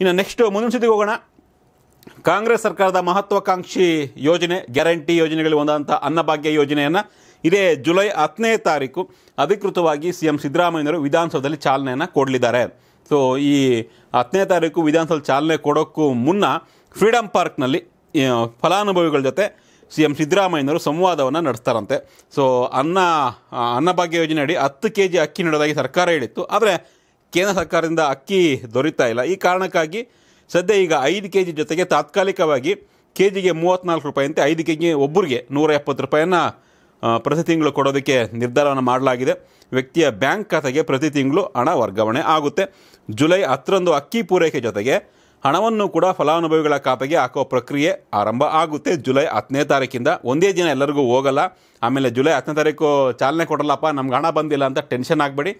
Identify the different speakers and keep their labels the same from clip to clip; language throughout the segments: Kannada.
Speaker 1: ಇನ್ನು ನೆಕ್ಸ್ಟ್ ಮುಂದಿನ ಸುದ್ದಿಗೆ ಹೋಗೋಣ ಕಾಂಗ್ರೆಸ್ ಸರ್ಕಾರದ ಮಹತ್ವಾಕಾಂಕ್ಷಿ ಯೋಜನೆ ಗ್ಯಾರಂಟಿ ಯೋಜನೆಗಳಲ್ಲಿ ಒಂದಂಥ ಅನ್ನಭಾಗ್ಯ ಯೋಜನೆಯನ್ನು ಇದೇ ಜುಲೈ ಹತ್ತನೇ ತಾರೀಕು ಅಧಿಕೃತವಾಗಿ ಸಿ ಎಂ ಸಿದ್ದರಾಮಯ್ಯನವರು ವಿಧಾನಸೌಧದಲ್ಲಿ ಚಾಲನೆಯನ್ನು ಕೊಡಲಿದ್ದಾರೆ ಸೊ ಈ ಹತ್ತನೇ ತಾರೀಕು ವಿಧಾನಸೌಧ ಚಾಲನೆ ಕೊಡೋಕ್ಕೂ ಮುನ್ನ ಫ್ರೀಡಮ್ ಪಾರ್ಕ್ನಲ್ಲಿ ಫಲಾನುಭವಿಗಳ ಜೊತೆ ಸಿ ಎಂ ಸಿದ್ದರಾಮಯ್ಯನವರು ಸಂವಾದವನ್ನು ನಡೆಸ್ತಾರಂತೆ ಸೊ ಅನ್ನ ಅನ್ನಭಾಗ್ಯ ಯೋಜನೆ ಅಡಿ ಹತ್ತು ಕೆ ಜಿ ಅಕ್ಕಿ ನೀಡೋದಾಗಿ ಸರ್ಕಾರ ಹೇಳಿತ್ತು ಆದರೆ ಕೇಂದ್ರ ಸರ್ಕಾರದಿಂದ ಅಕ್ಕಿ ದೊರೀತಾ ಇಲ್ಲ ಈ ಕಾರಣಕ್ಕಾಗಿ ಸದ್ಯ ಈಗ ಐದು ಕೆ ಜಿ ಜೊತೆಗೆ ತಾತ್ಕಾಲಿಕವಾಗಿ ಕೆ ಜಿಗೆ ಮೂವತ್ತ್ನಾಲ್ಕು ರೂಪಾಯಿಯಂತೆ ಐದು ಕೆ ಜಿ ಒಬ್ಬರಿಗೆ ನೂರ ಎಪ್ಪತ್ತು ರೂಪಾಯಿಯನ್ನು ಪ್ರತಿ ತಿಂಗಳು ಕೊಡೋದಕ್ಕೆ ನಿರ್ಧಾರವನ್ನು ಮಾಡಲಾಗಿದೆ ವ್ಯಕ್ತಿಯ ಬ್ಯಾಂಕ್ ಖಾತೆಗೆ ಪ್ರತಿ ತಿಂಗಳು ಹಣ ವರ್ಗಾವಣೆ ಆಗುತ್ತೆ ಜುಲೈ ಹತ್ತರಂದು ಅಕ್ಕಿ ಪೂರೈಕೆ ಜೊತೆಗೆ ಹಣವನ್ನು ಕೂಡ ಫಲಾನುಭವಿಗಳ ಖಾತೆಗೆ ಹಾಕೋ ಪ್ರಕ್ರಿಯೆ ಆರಂಭ ಆಗುತ್ತೆ ಜುಲೈ ಹತ್ತನೇ ತಾರೀಕಿಂದ ಒಂದೇ ದಿನ ಎಲ್ಲರಿಗೂ ಹೋಗಲ್ಲ ಆಮೇಲೆ ಜುಲೈ ಹತ್ತನೇ ತಾರೀಕು ಚಾಲನೆ ಕೊಡಲ್ಲಪ್ಪ ನಮ್ಗೆ ಹಣ ಬಂದಿಲ್ಲ ಅಂತ ಟೆನ್ಷನ್ ಆಗಬೇಡಿ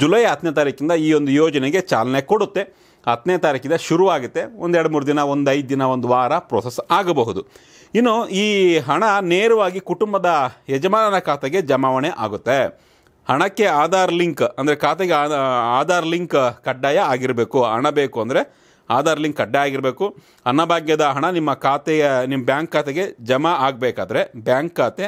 Speaker 1: ಜುಲೈ ಹತ್ತನೇ ತಾರೀಕಿಂದ ಈ ಒಂದು ಯೋಜನೆಗೆ ಚಾಲನೆ ಕೊಡುತ್ತೆ ಹತ್ತನೇ ತಾರೀಕಿಂದ ಶುರುವಾಗುತ್ತೆ ಒಂದೆರಡು ಮೂರು ದಿನ ಒಂದು ಐದು ದಿನ ಒಂದು ವಾರ ಪ್ರೋಸೆಸ್ ಆಗಬಹುದು ಇನ್ನು ಈ ಹಣ ನೇರವಾಗಿ ಕುಟುಂಬದ ಯಜಮಾನನ ಖಾತೆಗೆ ಜಮಾವಣೆ ಆಗುತ್ತೆ ಹಣಕ್ಕೆ ಆಧಾರ್ ಲಿಂಕ್ ಅಂದರೆ ಖಾತೆಗೆ ಆಧಾರ್ ಲಿಂಕ್ ಕಡ್ಡಾಯ ಆಗಿರಬೇಕು ಹಣ ಬೇಕು ಅಂದರೆ ಆಧಾರ್ ಲಿಂಕ್ ಕಡ್ಡಾಯ ಆಗಿರಬೇಕು ಅನ್ನಭಾಗ್ಯದ ಹಣ ನಿಮ್ಮ ಖಾತೆಯ ನಿಮ್ಮ ಬ್ಯಾಂಕ್ ಖಾತೆಗೆ ಜಮಾ ಆಗಬೇಕಾದ್ರೆ ಬ್ಯಾಂಕ್ ಖಾತೆ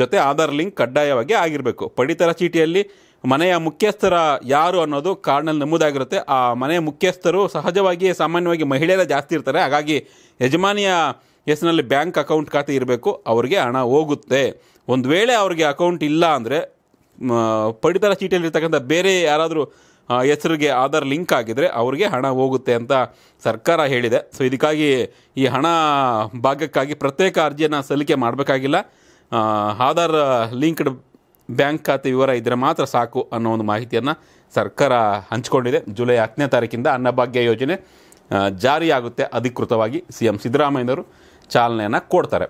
Speaker 1: ಜೊತೆ ಆಧಾರ್ ಲಿಂಕ್ ಕಡ್ಡಾಯವಾಗಿ ಆಗಿರಬೇಕು ಪಡಿತರ ಚೀಟಿಯಲ್ಲಿ ಮನೆಯ ಮುಖ್ಯಸ್ಥರ ಯಾರು ಅನ್ನೋದು ಕಾರ್ಡ್ನಲ್ಲಿ ನಮೂದಾಗಿರುತ್ತೆ ಆ ಮನೆಯ ಮುಖ್ಯಸ್ಥರು ಸಹಜವಾಗಿ ಸಾಮಾನ್ಯವಾಗಿ ಮಹಿಳೆಯರ ಜಾಸ್ತಿ ಇರ್ತಾರೆ ಹಾಗಾಗಿ ಯಜಮಾನಿಯ ಹೆಸರಿನಲ್ಲಿ ಬ್ಯಾಂಕ್ ಅಕೌಂಟ್ ಖಾತೆ ಇರಬೇಕು ಅವರಿಗೆ ಹಣ ಹೋಗುತ್ತೆ ಒಂದು ವೇಳೆ ಅವ್ರಿಗೆ ಅಕೌಂಟ್ ಇಲ್ಲ ಅಂದರೆ ಪಡಿತರ ಚೀಟಿಯಲ್ಲಿರ್ತಕ್ಕಂಥ ಬೇರೆ ಯಾರಾದರೂ ಹೆಸರಿಗೆ ಆಧಾರ್ ಲಿಂಕ್ ಆಗಿದರೆ ಅವರಿಗೆ ಹಣ ಹೋಗುತ್ತೆ ಅಂತ ಸರ್ಕಾರ ಹೇಳಿದೆ ಸೊ ಇದಕ್ಕಾಗಿ ಈ ಹಣ ಭಾಗಕ್ಕಾಗಿ ಪ್ರತ್ಯೇಕ ಅರ್ಜಿಯನ್ನು ಸಲ್ಲಿಕೆ ಮಾಡಬೇಕಾಗಿಲ್ಲ ಆಧಾರ್ ಲಿಂಕ್ಡ್ ಬ್ಯಾಂಕ್ ಖಾತೆ ವಿವರ ಇದ್ದರೆ ಮಾತ್ರ ಸಾಕು ಅನ್ನೋ ಒಂದು ಮಾಹಿತಿಯನ್ನು ಸರ್ಕಾರ ಹಂಚಿಕೊಂಡಿದೆ ಜುಲೈ ಹತ್ತನೇ ತಾರೀಕಿಂದ ಅನ್ನಭಾಗ್ಯ ಯೋಜನೆ ಜಾರಿಯಾಗುತ್ತೆ ಅಧಿಕೃತವಾಗಿ ಸಿ ಎಂ ಸಿದ್ದರಾಮಯ್ಯನವರು ಚಾಲನೆಯನ್ನು ಕೊಡ್ತಾರೆ